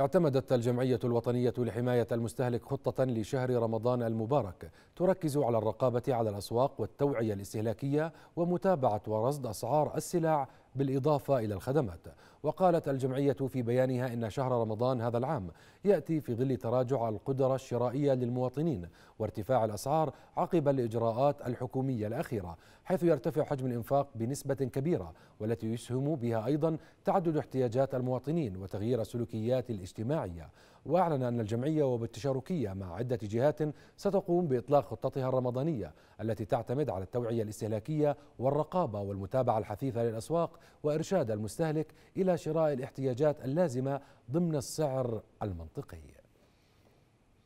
اعتمدت الجمعية الوطنية لحماية المستهلك خطة لشهر رمضان المبارك تركز على الرقابة على الأسواق والتوعية الاستهلاكية ومتابعة ورصد أسعار السلع بالإضافة إلى الخدمات وقالت الجمعية في بيانها إن شهر رمضان هذا العام يأتي في ظل تراجع القدرة الشرائية للمواطنين وارتفاع الأسعار عقب الإجراءات الحكومية الأخيرة حيث يرتفع حجم الإنفاق بنسبة كبيرة والتي يسهم بها أيضا تعدد احتياجات المواطنين وتغيير السلوكيات الاجتماعية وأعلن أن الجمعية وبالتشاركية مع عدة جهات ستقوم بإطلاق خطتها الرمضانية التي تعتمد على التوعية الاستهلاكية والرقابة والمتابعة الحثيثة للأسواق وإرشاد المستهلك إلى شراء الاحتياجات اللازمة ضمن السعر المنطقي